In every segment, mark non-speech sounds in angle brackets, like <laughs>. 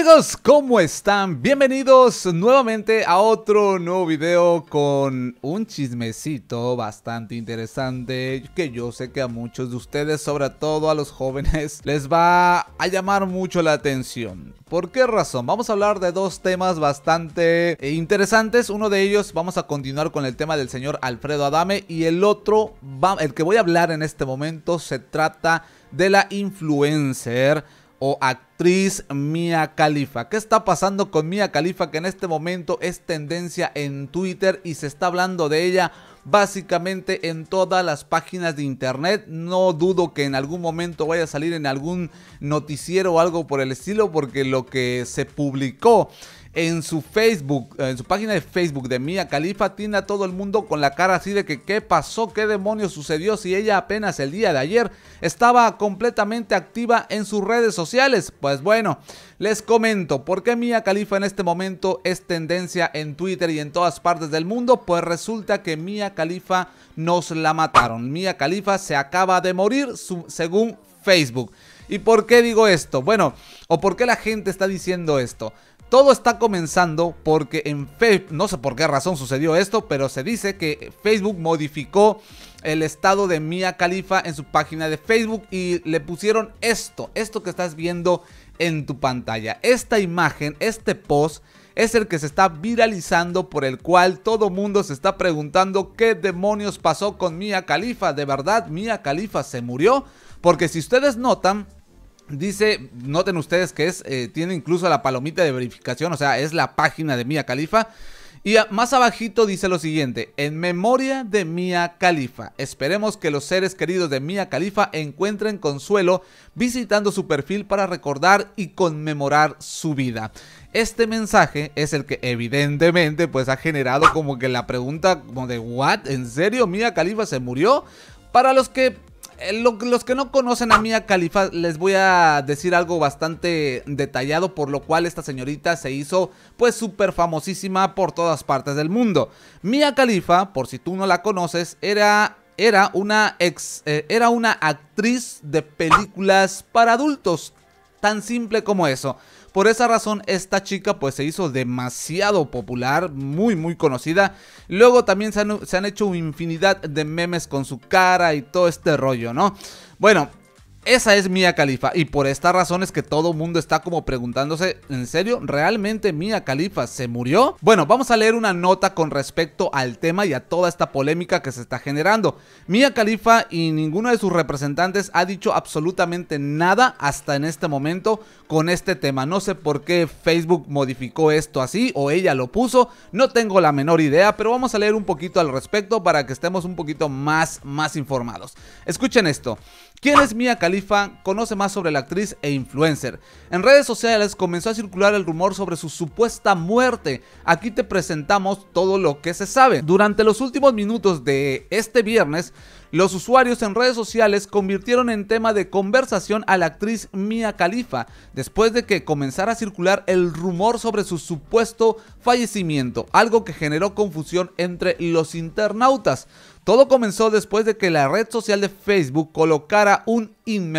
amigos, ¿cómo están? Bienvenidos nuevamente a otro nuevo video con un chismecito bastante interesante que yo sé que a muchos de ustedes, sobre todo a los jóvenes, <laughs> les va a llamar mucho la atención. ¿Por qué razón? Vamos a hablar de dos temas bastante eh, interesantes. Uno de ellos vamos a continuar con el tema del señor Alfredo Adame y el otro, el que voy a hablar en este momento, se trata de la influencer o actriz Mia Khalifa. ¿Qué está pasando con Mia Khalifa que en este momento es tendencia en Twitter y se está hablando de ella básicamente en todas las páginas de internet. No dudo que en algún momento vaya a salir en algún noticiero o algo por el estilo porque lo que se publicó en su Facebook, en su página de Facebook de Mia Califa, tiene a todo el mundo con la cara así de que qué pasó, qué demonios sucedió si ella apenas el día de ayer estaba completamente activa en sus redes sociales. Pues bueno, les comento por qué Mia Califa en este momento es tendencia en Twitter y en todas partes del mundo. Pues resulta que Mia Califa nos la mataron. Mia Califa se acaba de morir según Facebook. ¿Y por qué digo esto? Bueno, o por qué la gente está diciendo esto. Todo está comenzando porque en Facebook, no sé por qué razón sucedió esto, pero se dice que Facebook modificó el estado de Mia Khalifa en su página de Facebook y le pusieron esto, esto que estás viendo en tu pantalla. Esta imagen, este post es el que se está viralizando por el cual todo mundo se está preguntando qué demonios pasó con Mia Khalifa. ¿De verdad Mia Khalifa se murió? Porque si ustedes notan, Dice, noten ustedes que es, eh, tiene incluso la palomita de verificación, o sea, es la página de Mia Califa. Y más abajito dice lo siguiente, en memoria de Mia Califa, esperemos que los seres queridos de Mia Califa encuentren consuelo visitando su perfil para recordar y conmemorar su vida. Este mensaje es el que evidentemente pues ha generado como que la pregunta como de, ¿what? ¿En serio Mia Califa se murió? Para los que eh, los que no conocen a Mia Khalifa, les voy a decir algo bastante detallado, por lo cual esta señorita se hizo pues súper famosísima por todas partes del mundo. Mia Khalifa, por si tú no la conoces, era era una ex, eh, era una actriz de películas para adultos, tan simple como eso. Por esa razón esta chica pues se hizo demasiado popular, muy muy conocida. Luego también se han, se han hecho infinidad de memes con su cara y todo este rollo, ¿no? Bueno, esa es Mia Khalifa y por estas razones que todo mundo está como preguntándose, ¿en serio? ¿Realmente Mia Khalifa se murió? Bueno, vamos a leer una nota con respecto al tema y a toda esta polémica que se está generando. Mia Khalifa y ninguno de sus representantes ha dicho absolutamente nada hasta en este momento con este tema. No sé por qué Facebook modificó esto así o ella lo puso, no tengo la menor idea, pero vamos a leer un poquito al respecto para que estemos un poquito más, más informados. Escuchen esto. ¿Quién es Mia Khalifa? Conoce más sobre la actriz e influencer. En redes sociales comenzó a circular el rumor sobre su supuesta muerte. Aquí te presentamos todo lo que se sabe. Durante los últimos minutos de este viernes, los usuarios en redes sociales convirtieron en tema de conversación a la actriz Mia Khalifa después de que comenzara a circular el rumor sobre su supuesto fallecimiento, algo que generó confusión entre los internautas. Todo comenzó después de que la red social de Facebook colocara un in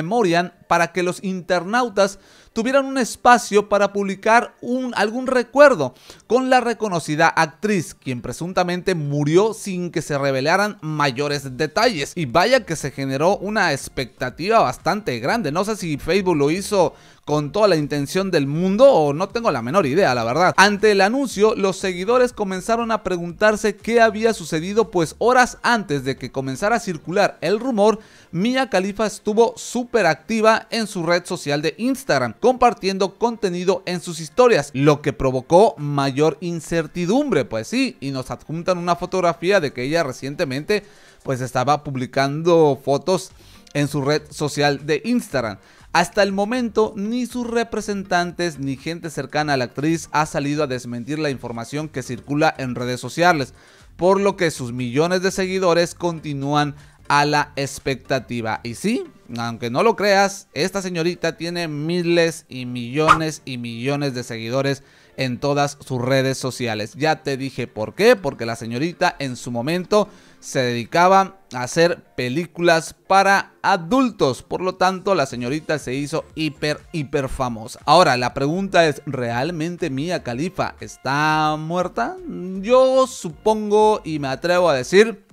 para que los internautas tuvieran un espacio para publicar algún recuerdo con la reconocida actriz, quien presuntamente murió sin que se revelaran mayores detalles. Y vaya que se generó una expectativa bastante grande. No sé si Facebook lo hizo con toda la intención del mundo o no tengo la menor idea, la verdad. Ante el anuncio, los seguidores comenzaron a preguntarse qué había sucedido, pues horas antes de que comenzara a circular el rumor, Mia Khalifa estuvo súper activa en su red social de Instagram compartiendo contenido en sus historias, lo que provocó mayor incertidumbre, pues sí, y nos adjuntan una fotografía de que ella recientemente pues estaba publicando fotos en su red social de Instagram. Hasta el momento, ni sus representantes ni gente cercana a la actriz ha salido a desmentir la información que circula en redes sociales, por lo que sus millones de seguidores continúan a la expectativa. Y sí, aunque no lo creas, esta señorita tiene miles y millones y millones de seguidores en todas sus redes sociales. Ya te dije por qué, porque la señorita en su momento se dedicaba a hacer películas para adultos. Por lo tanto, la señorita se hizo hiper, hiper famosa. Ahora, la pregunta es, ¿realmente Mia Khalifa está muerta? Yo supongo y me atrevo a decir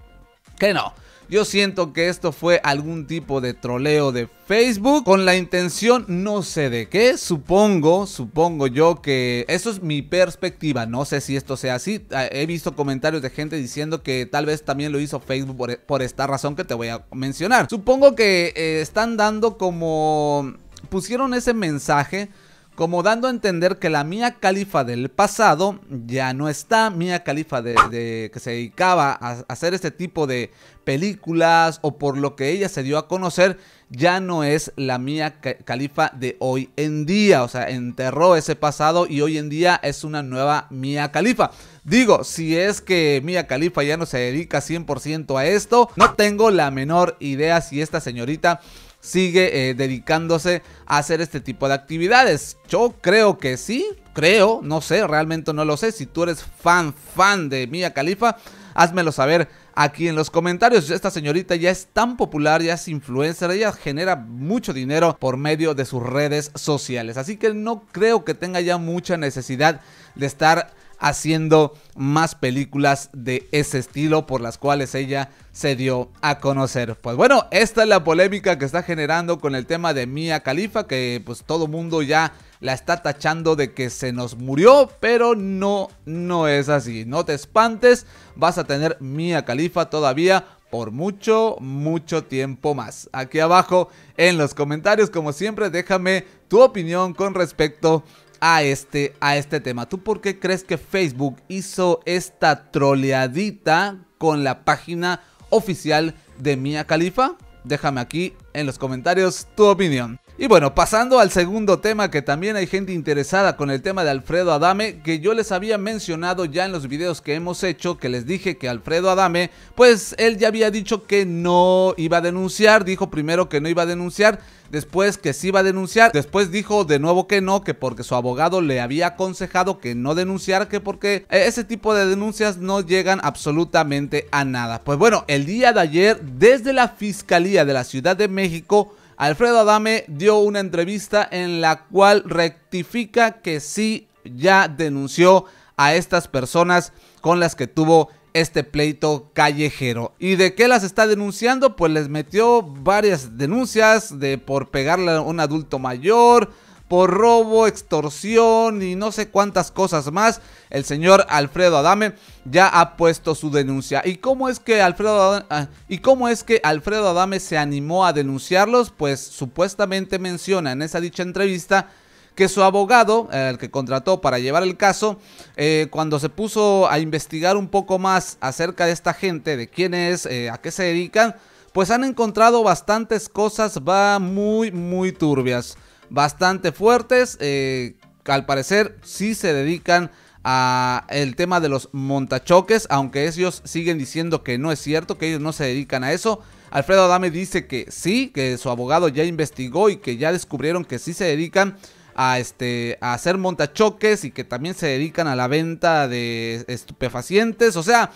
que no. Yo siento que esto fue algún tipo de troleo de Facebook con la intención no sé de qué, supongo, supongo yo que eso es mi perspectiva, no sé si esto sea así, ah, he visto comentarios de gente diciendo que tal vez también lo hizo Facebook por, esta razón que te voy a mencionar. Supongo que eh, están dando como pusieron ese mensaje como dando a entender que la Mía Califa del pasado ya no está, Mía Califa de, que se dedicaba a hacer este tipo de películas o por lo que ella se dio a conocer, ya no es la Mía Califa de hoy en día, o sea, enterró ese pasado y hoy en día es una nueva Mía Califa. Digo, si es que Mia Califa ya no se dedica 100% a esto, no tengo la menor idea si esta señorita sigue eh, dedicándose a hacer este tipo de actividades. Yo creo que sí, creo, no sé, realmente no lo sé. Si tú eres fan, fan de Mia Khalifa, házmelo saber aquí en los comentarios. Esta señorita ya es tan popular, ya es influencer, ella genera mucho dinero por medio de sus redes sociales. Así que no creo que tenga ya mucha necesidad de estar haciendo más películas de ese estilo por las cuales ella se dio a conocer. Pues bueno, esta es la polémica que está generando con el tema de Mia Khalifa, que pues todo mundo ya la está tachando de que se nos murió, pero no, no es así. No te espantes, vas a tener Mia Khalifa todavía por mucho, mucho tiempo más. Aquí abajo en los comentarios, como siempre, déjame tu opinión con respecto a este, a este tema. ¿Tú por qué crees que Facebook hizo esta troleadita con la página oficial de Mia Califa Déjame aquí en los comentarios tu opinión. Y bueno, pasando al segundo tema, que también hay gente interesada con el tema de Alfredo Adame, que yo les había mencionado ya en los videos que hemos hecho, que les dije que Alfredo Adame, pues él ya había dicho que no iba a denunciar, dijo primero que no iba a denunciar, después que sí iba a denunciar, después dijo de nuevo que no, que porque su abogado le había aconsejado que no denunciara, que porque ese tipo de denuncias no llegan absolutamente a nada. Pues bueno, el día de ayer, desde la Fiscalía de la Ciudad de México, Alfredo Adame dio una entrevista en la cual rectifica que sí ya denunció a estas personas con las que tuvo este pleito callejero. ¿Y de qué las está denunciando? Pues les metió varias denuncias de por pegarle a un adulto mayor, por robo, extorsión y no sé cuántas cosas más. El señor Alfredo Adame ya ha puesto su denuncia. ¿Y cómo es que Alfredo Adame, ah, y cómo es que Alfredo se animó a denunciarlos? Pues supuestamente menciona en esa dicha entrevista que su abogado, el que contrató para llevar el caso, eh, cuando se puso a investigar un poco más acerca de esta gente, de quién es, eh, a qué se dedican, pues han encontrado bastantes cosas va muy muy turbias bastante fuertes. Eh, al parecer sí se dedican a el tema de los montachoques, aunque ellos siguen diciendo que no es cierto, que ellos no se dedican a eso. Alfredo Adame dice que sí, que su abogado ya investigó y que ya descubrieron que sí se dedican a, este, a hacer montachoques y que también se dedican a la venta de estupefacientes. O sea,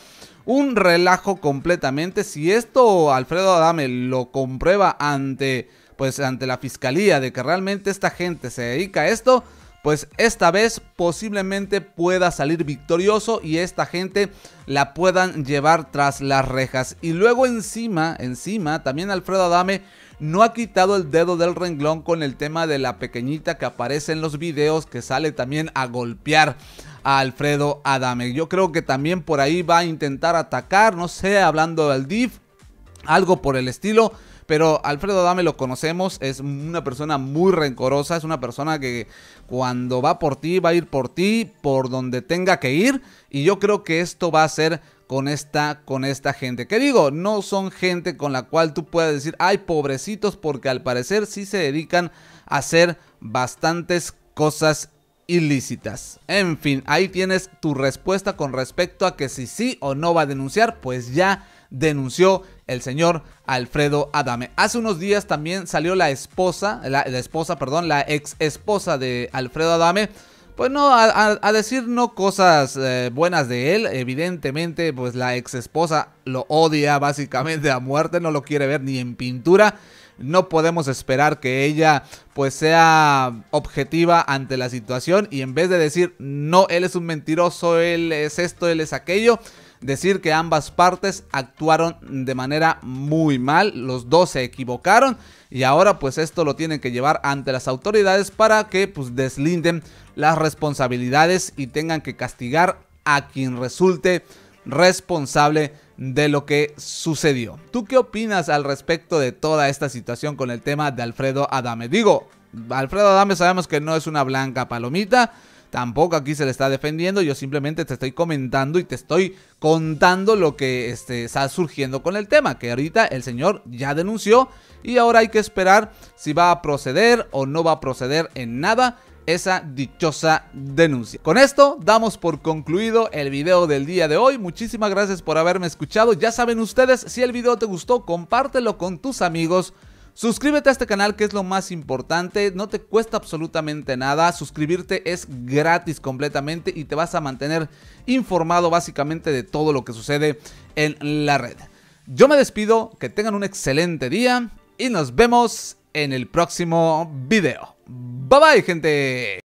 un relajo completamente. Si esto Alfredo Adame lo comprueba ante pues ante la fiscalía de que realmente esta gente se dedica a esto, pues esta vez posiblemente pueda salir victorioso y esta gente la puedan llevar tras las rejas. Y luego encima, encima, también Alfredo Adame no ha quitado el dedo del renglón con el tema de la pequeñita que aparece en los videos que sale también a golpear a Alfredo Adame. Yo creo que también por ahí va a intentar atacar, no sé, hablando del DIF, algo por el estilo pero Alfredo Adame lo conocemos, es una persona muy rencorosa, es una persona que cuando va por ti, va a ir por ti, por donde tenga que ir. Y yo creo que esto va a ser con esta, con esta gente. Que digo, no son gente con la cual tú puedas decir, ay, pobrecitos, porque al parecer sí se dedican a hacer bastantes cosas ilícitas. En fin, ahí tienes tu respuesta con respecto a que si sí o no va a denunciar, pues ya denunció el señor Alfredo Adame. Hace unos días también salió la esposa, la, esposa, perdón, la ex esposa de Alfredo Adame. Pues no, a, decir no cosas eh, buenas de él, evidentemente pues la ex esposa lo odia básicamente a muerte, no lo quiere ver ni en pintura no podemos esperar que ella pues sea objetiva ante la situación y en vez de decir no, él es un mentiroso, él es esto, él es aquello, decir que ambas partes actuaron de manera muy mal, los dos se equivocaron y ahora pues esto lo tienen que llevar ante las autoridades para que pues deslinden las responsabilidades y tengan que castigar a quien resulte responsable de lo que sucedió. ¿Tú qué opinas al respecto de toda esta situación con el tema de Alfredo Adame? Digo, Alfredo Adame sabemos que no es una blanca palomita, Tampoco aquí se le está defendiendo, yo simplemente te estoy comentando y te estoy contando lo que este, está surgiendo con el tema, que ahorita el señor ya denunció y ahora hay que esperar si va a proceder o no va a proceder en nada esa dichosa denuncia. Con esto damos por concluido el video del día de hoy. Muchísimas gracias por haberme escuchado. Ya saben ustedes, si el video te gustó, compártelo con tus amigos Suscríbete a este canal que es lo más importante, no te cuesta absolutamente nada, suscribirte es gratis completamente y te vas a mantener informado básicamente de todo lo que sucede en la red. Yo me despido, que tengan un excelente día y nos vemos en el próximo video. Bye bye gente.